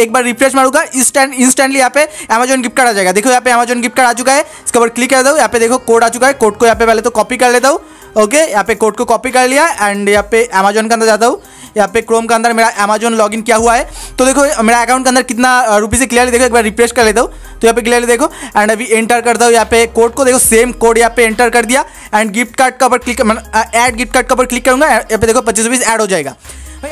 एक बार रिफ्रेश मारूंगा इंस्टेंट इंस्टेंटली यहाँ पे अमेजन गिफ्ट कार्ड आ जाएगा देखो यहाँ पे अमेजन गिफ्ट कार्ड आ चुका है इसके ऊपर क्लिक कर दो यहाँ पे देखो कोड आ चुका है कोड को यहाँ पे पहले तो कॉपी कर लेता हूँ ओके यहाँ पे कोड को कॉपी कर लिया एंड यहाँ पे अमेजोन के अंदर जाता हूँ यहाँ पे क्रोम के अंदर मेरा अमेजोन लॉगिन किया हुआ है तो देखो मेरा अकाउंट के अंदर कितना रुपीज़ से क्लियरली देखो एक बार रिफ्रेश कर लेता हूँ तो यहाँ पे क्लियरली देखो एंड अभी एंटर करता हूँ यहाँ पे कोड को देखो सेम कोड यहाँ पे एंटर कर दिया एंड गिफ्ट कार्ड का ऊपर क्लिक एड गिफ्ट कार्ड का ऊपर क्लिक करूँगा यहाँ पे देखो पच्चीस रुपीज़ एड हो जाएगा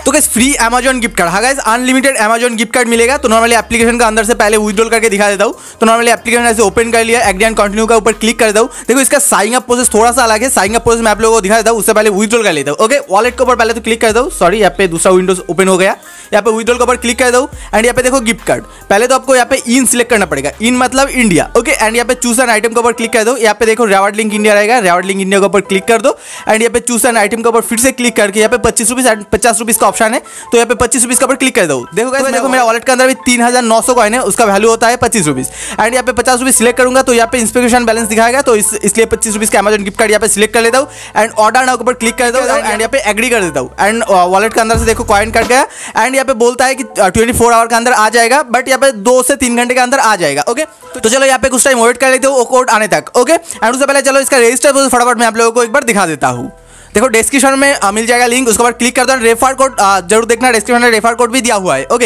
तो guess free Amazon gift card हाँ guess unlimited Amazon gift card मिलेगा तो नॉर्मली एप्लीकेशन का अंदर से पहले विद्रॉल करके दिखा देता हूँ तो नॉर्मली एप्लीकेशन ऐसे ओपन कर लिया एग्री एंड कंटिन्यू का ऊपर क्लिक कर देता हूँ देखो इसका साइन अप प्रोसेस थोड़ा सा अलग है साइन अप प्रोसेस मैं आप लोगों को दिखा देता हूँ उससे पहले विद्रॉल कर लेता हूँ ओके वॉलेट के ऊपर पहले तो क्लिक कर दो सॉरी यहाँ पे दूसरा विंडोज ओपन हो गया यहाँ पे विद्रॉल के ऊपर क्लिक कर दो एंड यहाँ पे देखो गिफ्ट कार्ड पहले तो आपको यहाँ पे इन सिलेक्ट करना पड़ेगा इन मतलब इंडिया ओके एंड यहाँ पे चूस एन आइटम के ऊपर क्लिक कर दो यहाँ पे देखो रेवार्ड लिंक इंडिया रहेगा रेवार्ड लिंक इंडिया के ऊपर क्लिक कर दो एंड यहाँ पे चूस एन आइटम के ऊपर फिर से क्लिक करके यहाँ पे पच्चीस रुपीज एंड पचास रुपीज का ऑप्शन है तो यहाँ पे पच्चीस रुपीज का पर क्लिक कर दो देखो तो देखो मेरा वॉलेट के अंदर भी तीन हजार नौ सौ कॉइन है उसका वैल्यू होता है पच्चीस रुपीज एंड यहाँ पे पचास रुपीज सिलेक्ट करूंगा तो यहाँ पे इंस्पेक्शन बैलेंस दिखाएगा तो इसलिए पच्चीस रुपीज का अमेजन गिफ्ट कार्ड यहाँ पे सिलेक्ट कर लेता हूँ एंड ऑर्डर नाउ के ऊपर क्लिक कर देता हूँ एंड यहाँ पे एग्री कर देता हूँ एंड वॉलेट uh, के अंदर से देखो कॉइन कट गया एंड यहाँ पे बोलता है कि ट्वेंटी फोर आवर के अंदर आ जाएगा बट यहाँ पे दो से तीन घंटे के अंदर आ जाएगा ओके तो चलो यहाँ पे कुछ टाइम वेट कर लेते हो वो कोड आने तक ओके एंड उससे पहले चलो इसका रजिस्टर फटाफट मैं आप लोगों को एक बार दिखा देता हूँ देखो डिस्क्रिप्शन में मिल जाएगा लिंक उसके बाद क्लिक कर दो रेफर कोड जरूर देखना डिस्क्रिप्शन में रेफर कोड भी दिया हुआ है ओके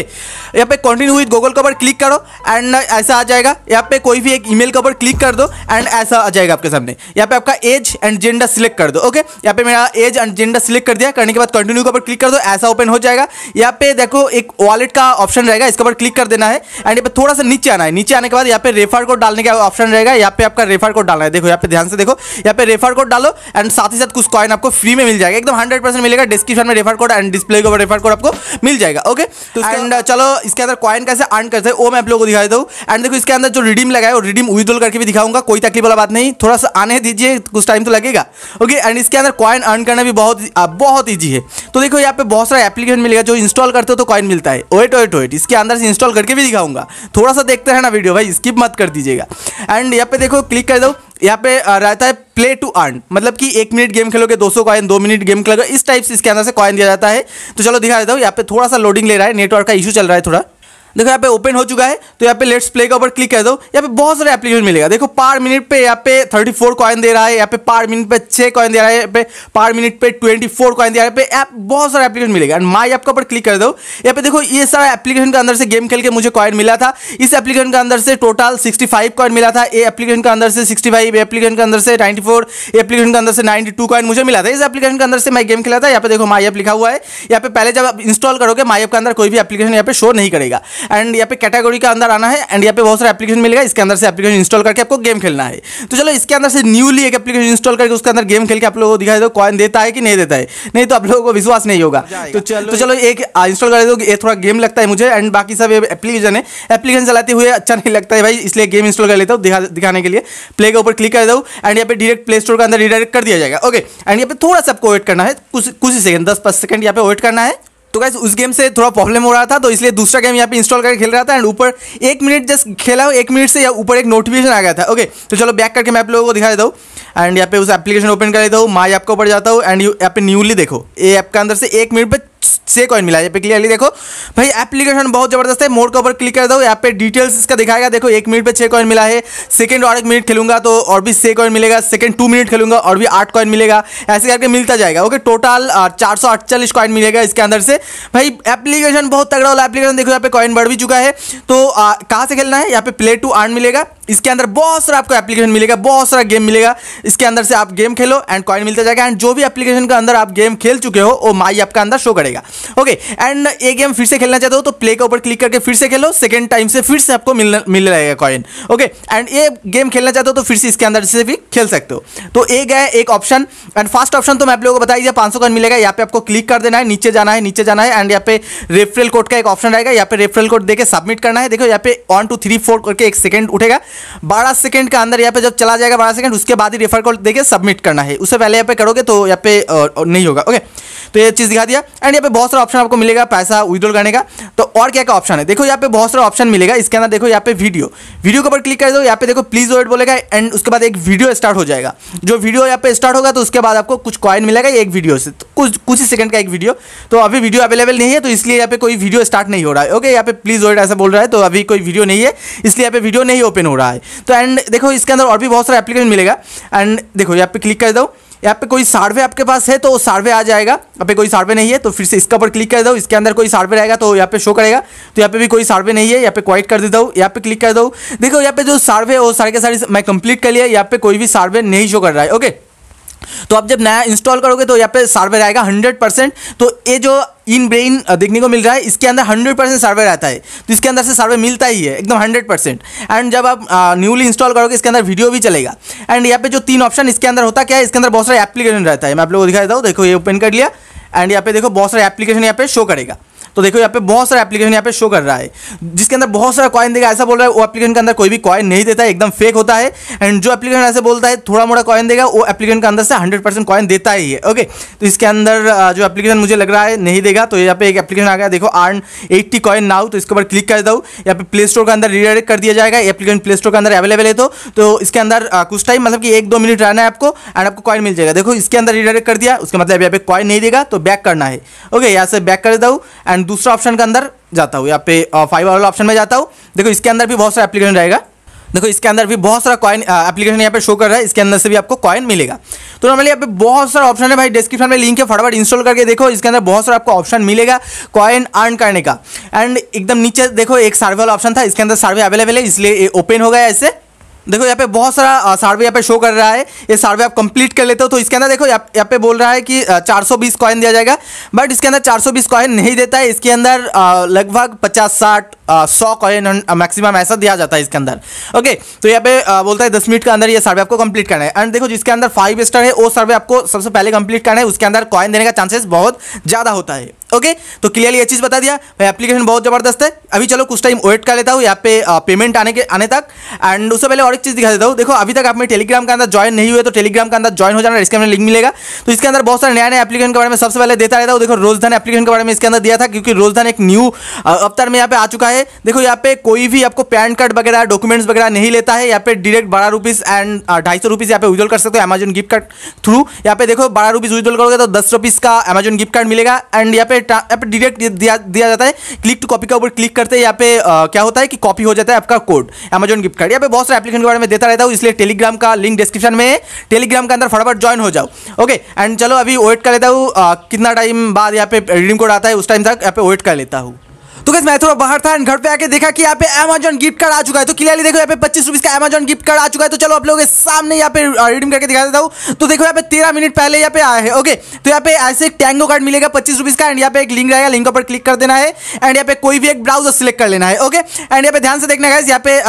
यहाँ पे कंटिन्यू विद गूगल के ऊपर क्लिक करो एंड ऐसा आ जाएगा यहाँ पे कोई भी एक ईमेल के ऊपर क्लिक कर दो एंड ऐसा आ जाएगा आपके सामने यहाँ पे आपका एज एंड जेंडर सिलेक्ट कर दो ओके यहाँ पे मेरा एज एंड जेंडर सिलेक्ट कर दिया करने के बाद कंटिन्यू के ऊपर क्लिक कर दो ऐसा ओपन हो जाएगा यहाँ पे देखो एक वॉलेट का ऑप्शन रहेगा इसके ऊपर क्लिक कर देना है एंड यहाँ पे थोड़ा सा नीचे आना है नीचे आने के बाद यहाँ पे रेफर कोड डालने का ऑप्शन रहेगा यहाँ पे आपका रेफर कोड डालना है देखो यहाँ पे ध्यान से देखो यहाँ पे रेफर कोड डालो एंड साथ ही साथ कुछ कॉइन आपको फ्री में मिल जाएगा एकदम हंड्रेड परसेंट मिलेगा डिस्क्रिप्शन में रेफर कोड एंड डिस्प्ले के ऊपर रेफर कोड आपको मिल जाएगा ओके तो एंड चलो इसके अंदर कॉइन कैसे अर्न करते हैं वो मैं आप लोगों को दिखा देता हूँ एंड देखो इसके अंदर जो रिडीम लगा है वो रिडीम विदोल करके भी दिखाऊंगा कोई तकलीफ वाला बात नहीं थोड़ा सा आने दीजिए कुछ टाइम तो लगेगा ओके एंड इसके अंदर कॉइन अर्न करना भी बहुत बहुत ईजी है तो देखो यहाँ पे बहुत सारा एप्लीकेशन मिलेगा जो इंस्टॉल करते हो तो कॉइन मिलता है वेट वेट वेट इसके अंदर से इंस्टॉल करके भी दिखाऊंगा थोड़ा सा देखते रहना वीडियो भाई स्किप मत कर दीजिएगा एंड यहाँ पे देखो क्लिक कर दो यहाँ पे रहता है प्ले टू अर्न मतलब कि एक मिनट गेम खेलोगे 200 सौ कॉइन दो मिनट गेम खेलोगे इस टाइप से इसके अंदर से कॉइन दिया जाता है तो चलो दिखा देता हूँ यहाँ पे थोड़ा सा लोडिंग ले रहा है नेटवर्क का इशू चल रहा है थोड़ा देखो यहाँ पे ओपन हो चुका है तो यहाँ पे लेट्स प्ले का ऊपर क्लिक कर दो यहाँ पे बहुत सारे एप्लीकेशन मिलेगा देखो पर मिनट पे यहाँ पे थर्टी फोर कॉइन दे रहा है यहाँ पे पर मिनट पे छह कॉइन दे रहा है यहाँ पे पर मिनट पे ट्वेंटी फोर कॉइन दे रहा है पे ऐप बहुत सारा एप्लीकेशन मिलेगा एंड माई ऐप का ऊपर क्लिक कर दो यहाँ पे देखो ये सारा एप्लीकेशन के अंदर से गेम खेल के मुझे कॉइन मिला था इस एप्लीकेशन के अंदर से टोटल सिक्सटी फाइव कॉइन मिला था ए एप्लीकेशन के अंदर से सिक्सटी फाइव एप्लीकेशन के अंदर से नाइन्टी फोर एप्लीकेशन के अंदर से नाइन्टी टू कॉइन मुझे मिला था इस एप्लीकेशन के अंदर से मैं गेम खेला था यहाँ पे देखो माई ऐप लिखा हुआ है यहाँ पे पहले जब आप इंस्टॉल करोगे माई ऐप के अंदर कोई भी एप्लीकेशन यहाँ पे शो नहीं करेगा एंड यहाँ पे कैटेगरी का अंदर आना है एंड यहाँ पे बहुत सारे एप्लीकेशन मिलेगा इसके अंदर से एप्लीकेशन इंस्टॉल करके आपको गेम खेलना है तो चलो इसके अंदर से न्यूली एक एप्लीकेशन इंस्टॉल करके उसके अंदर गेम खेल के आप लोगों को दिखाई दो कॉइन देता है कि नहीं देता है नहीं तो आप लोगों को विश्वास नहीं होगा तो चलो तो चलो एक इंस्टॉल कर दो ये थोड़ा गेम लगता है मुझे एंड बाकी सब एप्लीकेशन है एप्लीकेशन चलाते हुए अच्छा नहीं लगता है भाई इसलिए गेम इंस्टॉल कर लेता हूँ दिखाने के लिए प्ले के ऊपर क्लिक कर दो एंड यहाँ पे डायरेक्ट प्ले स्टोर के अंदर रिडायरेक्ट कर दिया जाएगा ओके एंड यहाँ पे थोड़ा सा आपको वेट करना है कुछ कुछ ही सेकंड दस पांच सेकंड यहाँ पे वेट करना है तो गाइज उस गेम से थोड़ा प्रॉब्लम हो रहा था तो इसलिए दूसरा गेम यहाँ पे इंस्टॉल करके खेल रहा था एंड ऊपर एक मिनट जस्ट खेला एक मिनट से ऊपर एक नोटिफिकेशन आ गया था ओके तो चलो बैक करके मैं आप लोगों को दिखा देता हूँ एंड यहाँ पे उस एप्लीकेशन ओपन कर देता हूँ माई ऐप के ऊपर जाता हूँ एंड यहाँ पे न्यूली देखो ये ऐप के अंदर से एक मिनट पर से कॉइन मिला यहाँ पे क्लियरली देखो भाई एप्लीकेशन बहुत जबरदस्त है मोड का ऊपर क्लिक कर दो यहाँ पे डिटेल्स इसका दिखाएगा देखो एक मिनट पे छः कॉइन मिला है सेकंड और एक मिनट खेलूंगा तो और भी छः कॉइन मिलेगा सेकंड टू मिनट खेलूंगा और भी आठ कॉइन मिलेगा ऐसे करके मिलता जाएगा ओके टोटल चार सौ अड़चालीस कॉइन मिलेगा इसके अंदर से भाई एप्लीकेशन बहुत तगड़ा वाला एप्लीकेशन देखो यहाँ पे कॉइन बढ़ भी चुका है तो कहाँ से खेलना है यहाँ पे प्ले टू आर्न मिलेगा इसके अंदर बहुत सारा आपको एप्लीकेशन मिलेगा बहुत सारा गेम मिलेगा इसके अंदर से आप गेम खेलो एंड कॉइन मिलता जाएगा एंड जो भी एप्लीकेशन के अंदर आप गेम खेल चुके हो वो माई आपका अंदर शो करेगा ओके एंड ये गेम फिर से खेलना चाहते हो तो प्ले के ऊपर क्लिक करके फिर से खेलो सेकेंड टाइम से फिर से आपको मिलने मिल जाएगा कॉइन ओके एंड ये गेम खेलना चाहते हो तो फिर से इसके अंदर से भी खेल सकते हो तो ये गया एक ऑप्शन एंड फर्स्ट ऑप्शन तो मैं आप लोगों को बता दीजिए पाँच कॉइन मिलेगा यहाँ पे आपको क्लिक कर देना है नीचे जाना है नीचे जाना है एंड यहाँ पे रेफरल कोड का एक ऑप्शन रहेगा यहाँ पे रेफरल कोड देकर सबमिट करना है देखो यहाँ पे वन टू थ्री फोर करके एक सेकेंड उठेगा बारह सेकंड का अंदर यहाँ पे जब चला जाएगा बारह सेकेंड उसके बाद ही रेफर कॉल देखिए सबमिट करना है उससे पहले यहाँ पे करोगे तो यहाँ पे नहीं होगा ओके तो ये चीज़ दिखा दिया एंड यहाँ पे बहुत सारा ऑप्शन आपको मिलेगा पैसा विद्रोल करने का तो और क्या क्या ऑप्शन है देखो यहाँ पे बहुत सारा ऑप्शन मिलेगा इसके अंदर देखो यहाँ पे वीडियो वीडियो के ऊपर क्लिक कर दो यहाँ पे देखो प्लीज वेट बोलेगा एंड उसके बाद एक वीडियो स्टार्ट हो जाएगा जो वीडियो यहाँ पे स्टार्ट होगा तो उसके बाद आपको कुछ कॉइन मिलेगा एक वीडियो से तो कुछ कुछ ही सेकंड का एक वीडियो तो अभी वीडियो अवेलेबल नहीं है तो इसलिए यहाँ पे कोई वीडियो स्टार्ट नहीं हो रहा है ओके यहाँ पे प्लीज वेट ऐसा बोल रहा है तो अभी कोई वीडियो नहीं है इसलिए यहाँ पे वीडियो नहीं ओपन हो रहा है तो एंड देखो इसके अंदर और भी बहुत सारा एप्लीकेशन मिलेगा एंड देखो यहाँ पे क्लिक कर दो यहाँ पे कोई सार्वे आपके पास है तो वो सार्वे आ जाएगा यहाँ पे कोई सार्वे नहीं है तो फिर से इसका पर क्लिक कर दो इसके अंदर कोई सार्वे रहेगा तो यहाँ पे शो करेगा तो यहाँ पे भी कोई सार्वे नहीं है यहाँ पे क्वाइट कर देता हूँ यहाँ पे क्लिक कर दो देखो यहाँ पे जो सार्वे है वो सारे के सारे मैं कंप्लीट कर लिया यहाँ पे कोई भी सार्वे नहीं शो कर रहा है ओके तो आप जब नया इंस्टॉल करोगे तो यहाँ पे सर्वर आएगा हंड्रेड परसेंट तो ये जो इन ब्रेन देखने को मिल रहा है इसके अंदर हंड्रेड परसेंट सर्वर आता है तो इसके अंदर से सर्वर मिलता ही है एकदम हंड्रेड परसेंट एंड जब आप न्यूली इंस्टॉल करोगे इसके अंदर वीडियो भी चलेगा एंड यहाँ पे जो तीन ऑप्शन इसके अंदर होता क्या है इसके अंदर बहुत सारे एप्लीकेशन रहता है मैं आप लोगों को दिखा देता हूँ देखो ये ओपन कर लिया एंड यहाँ पे देखो बहुत सारे एप्लीकेशन यहाँ पे शो करेगा तो देखो यहाँ पे बहुत सारा एप्लीकेशन यहाँ पे शो कर रहा है जिसके अंदर बहुत सारा कॉइन देगा ऐसा बोल रहा है वो एप्लीकेशन के अंदर कोई भी कॉइन नहीं देता है एकदम फेक होता है एंड जो एप्लीकेशन ऐसे बोलता है थोड़ा मोटा कॉइन देगा वो एप्लीकेशन के अंदर से हंड्रेड परसेंट कॉइन देता ही है ओके तो इसके अंदर जो एप्लीकेशन मुझे लग रहा है नहीं देगा तो यहाँ पे एक एप्लीकेशन आ गया देखो आर्न एट्टी कॉइन नाउ तो इसके ऊपर क्लिक कर दो यहाँ पे प्ले स्टोर के अंदर रिडायरेक्ट कर दिया जाएगा एप्लीकेशन प्ले स्टोर के अंदर अवेलेबल है तो।, तो, इसके अंदर कुछ टाइम मतलब कि एक दो मिनट रहना है आपको एंड आपको कॉइन मिल जाएगा देखो इसके अंदर रिडायरेक्ट कर दिया उसका मतलब यहाँ पे कॉइन नहीं देगा तो बैक करना है ओके यहाँ से बैक कर दो एंड दूसरा ऑप्शन के अंदर जाता हूँ यहाँ पे फाइव वाला ऑप्शन में जाता हूँ देखो इसके अंदर भी बहुत सारा एप्लीकेशन रहेगा देखो इसके अंदर भी बहुत सारा कॉइन एप्लीकेशन यहाँ पे शो कर रहा है इसके अंदर से भी आपको कॉइन मिलेगा तो नॉर्मली यहाँ पे बहुत सारा ऑप्शन है भाई डिस्क्रिप्शन में लिंक है फटाफट इंस्टॉल करके देखो इसके अंदर बहुत सारा आपको ऑप्शन मिलेगा कॉइन अर्न करने का एंड एकदम नीचे देखो एक सर्वे वाला ऑप्शन था इसके अंदर सर्वे अवेलेबल है इसलिए ओपन हो गया इससे देखो यहाँ पे बहुत सारा सर्वे यहाँ पे शो कर रहा है ये सर्वे आप कंप्लीट कर लेते हो तो इसके अंदर देखो यहाँ पे बोल रहा है कि 420 कॉइन दिया जाएगा बट इसके अंदर 420 कॉइन नहीं देता है इसके अंदर लगभग 50 60 सौ कॉइन मैक्सिमम ऐसा दिया जाता है इसके अंदर ओके तो यहाँ पे बोलता है दस मिनट के अंदर ये सर्वे आपको कंप्लीट करना है एंड देखो जिसके अंदर फाइव स्टार है वो सर्वे आपको सबसे पहले कंप्लीट करना है उसके अंदर कॉइन देने का चांसेस बहुत ज़्यादा होता है ओके तो क्लियरली यह चीज़ बता दिया भाई एप्लीकेशन बहुत ज़बरदस्त है अभी चलो कुछ टाइम वेट कर लेता हूँ यहाँ पे पेमेंट आने के आने तक एंड उससे पहले और एक चीज़ दिखा देता हूँ देखो अभी तक आप टेलीग्राम के अंदर ज्वाइन नहीं हुए तो टेलीग्राम के अंदर ज्वाइन हो जाना इसके अंदर लिंक मिलेगा तो इसके अंदर बहुत सारे नया नया एप्लीकेशन के बारे में सबसे पहले देता रहता हूँ देखो रोजधान एप्लीकेशन के बारे में इसके अंदर दिया था क्योंकि रोजधान एक न्यू अवतार में यहाँ पे आ चुका है देखो यहाँ पे कोई भी आपको पैन कार्ड वगैरह डॉक्यूमेंट्स वगैरह नहीं लेता है यहाँ पे डायरेक्ट बारह रुपीज़ एंड ढाई सौ रुपीज़ यहाँ पे विजोल कर सकते हो अमेजन गिफ्ट कार्ड थ्रू यहाँ पे देखो बारह रुपीज़ विजोल करोगे तो दस रुपीज़ का अमेजन गिफ्ट कार्ड मिलेगा एंड यहाँ पे पे यहाँ पे डायरेक्ट दिया दिया जाता है क्लिक टू कॉपी के ऊपर क्लिक करते हैं यहाँ पे आ, क्या होता है कि कॉपी हो जाता है आपका कोड अमेजन गिफ्ट कार्ड यहाँ पे बहुत सारे एप्लीकेशन के बारे में देता रहता हूँ इसलिए टेलीग्राम का लिंक डिस्क्रिप्शन में टेलीग्राम के अंदर फटाफट ज्वाइन हो जाओ ओके एंड चलो अभी वेट कर लेता हूँ कितना टाइम बाद यहाँ पे रिडीम कोड आता है उस टाइम तक यहाँ पे वेट कर लेता हूँ तो कैसे मैं थोड़ा बाहर था एंड घर पे आके देखा कि यहाँ पे अमेजन गिफ्ट कार्ड आ चुका है तो क्लियरली देखो यहाँ पे पच्चीस रुपीज का अमेजन गिफ्ट कार्ड आ चुका है तो चलो आप लोगों के सामने यहाँ पे रिडीम करके दिखा देता हूँ तो देखो यहाँ पे तेरह मिनट पहले यहाँ पे आया है ओके तो यहाँ पे ऐसे एक टैंगो कार्ड मिलेगा पच्चीस रुपीज का एंड यहाँ पे एक लिंक रहेगा लिंक पर क्लिक कर देना है एंड यहाँ पे कोई भी एक ब्राउजर सिलेक्ट कर लेना है ओके एंड यहाँ पे ध्यान से देखना है यहाँ पे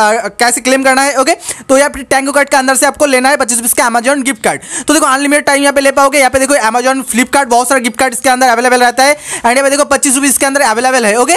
कैसे क्लेम करना है ओके तो यहाँ पे टैंगो कार्ड के अंदर से आपको लेना है पच्चीस का अमेजन गिफ्ट कार्ड तो देखो अनलिमिटेड टाइम यहाँ पे ले पाओगे यहाँ पे देखो अमेजन फ्लिपकार्ट बहुत सारा गिफ्ट कार्ड इसके अंदर अवेलेबल रहता है एंड यहाँ पे देखो पच्चीस रुपीज के अंदर अवेलेबल है ओके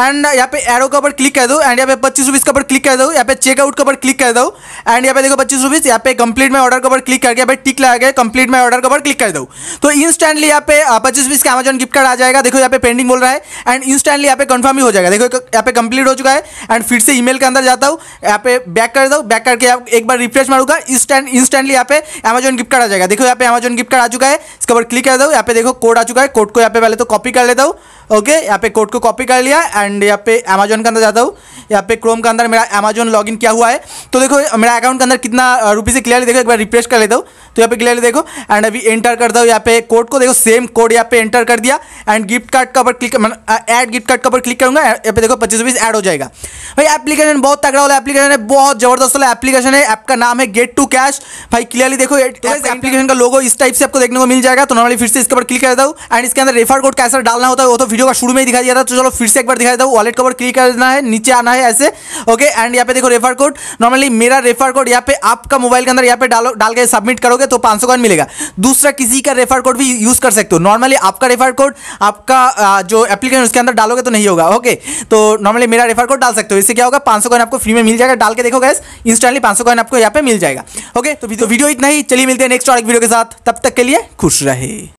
एंड यहाँ पे एरो का ऊपर क्लिक कर दो एंड यहाँ पे पच्चीस रुपीज़ का ऊपर क्लिक कर दो यहाँ पे चेकआउट का ऊपर क्लिक कर दो एंड यहाँ पे देखो पच्चीस रुपीज़ यहाँ पे कंप्लीट में ऑर्डर का ऊपर क्लिक करके यहाँ पे टिक लगा के कंप्लीट में ऑर्डर का ऊपर क्लिक कर दो तो इंस्टेंटली यहाँ पे पच्चीस रुपीज़ का अमेजन गिफ्ट कार्ड आ जाएगा देखो यहाँ पे पेंडिंग बोल रहा है एंड इंस्टेंटली यहाँ पे कन्फर्म ही हो जाएगा देखो यहाँ पे कंप्लीट हो चुका है एंड फिर से ईमेल के अंदर जाता हूँ यहाँ पे बैक कर दो बैक करके आप एक बार रिफ्रेश मारूंगा इंस्टेंट इंस्टेंटली यहाँ पे अमेजन गिफ्ट कार्ड आ जाएगा देखो यहाँ पे अमेजन गिफ्ट कार्ड आ चुका है इसके ऊपर क्लिक कर दो यहाँ पे देखो कोड आ चुका है कोड को यहाँ पे पहले तो कॉपी कर लेता हूँ ओके यहाँ पे कोड को कॉपी कर लिया एंड यहाँ पे अमेजोन के अंदर जाता हूँ यहाँ पे क्रोम के अंदर मेरा अमेजोन लॉगिन किया हुआ है तो देखो मेरा अकाउंट के अंदर कितना रुपीज़ से क्लियरली देखो एक बार रिप्लेस कर लेता हूँ तो यहाँ पे क्लियरली देखो एंड अभी एंटर करता हूँ यहाँ पे कोड को देखो सेम कोड यहाँ पे एंटर कर दिया एंड गिफ्ट कार्ड का ऊपर क्लिक एड गिफ्ट कार्ड का ऊपर क्लिक करूँगा यहाँ पे देखो पच्चीस रुपीज़ एड हो जाएगा भाई एप्लीकेशन बहुत तगड़ा वाला एप्लीकेशन है बहुत जबरदस्त वाला एप्लीकेशन है ऐप का नाम है गेट टू कैश भाई क्लियरली देखो एप्लीकेशन तो का लोगो इस टाइप से आपको देखने को मिल जाएगा तो नॉर्मली फिर से इसके ऊपर क्लिक करता हूँ एंड इसके अंदर रेफर कोड कैसा डालना होता है वो तो वीडियो का शुरू में ही दिखा दिया था तो चलो फिर से एक बार दिखा देता हूँ वॉलेट कवर क्लिक करना है नीचे आना है ऐसे ओके एंड यहाँ पे देखो रेफर कोड नॉर्मली मेरा रेफर कोड यहाँ पे आपका मोबाइल के अंदर यहाँ पे डालो डाल के सबमिट करोगे तो पाँच सौ मिलेगा दूसरा किसी का रेफर कोड भी यूज़ कर सकते हो नॉर्मली आपका रेफर कोड आपका जो एप्लीकेशन उसके अंदर डालोगे तो नहीं होगा ओके तो नॉर्मली मेरा रेफर कोड डाल सकते हो इससे क्या होगा पाँच सौ आपको फ्री में मिल जाएगा डाल के देखो गैस इंस्टेंटली पाँच सौ आपको यहाँ पे मिल जाएगा ओके तो वीडियो इतना ही चलिए मिलते हैं नेक्स्ट और एक वीडियो के साथ तब तक के लिए खुश रहे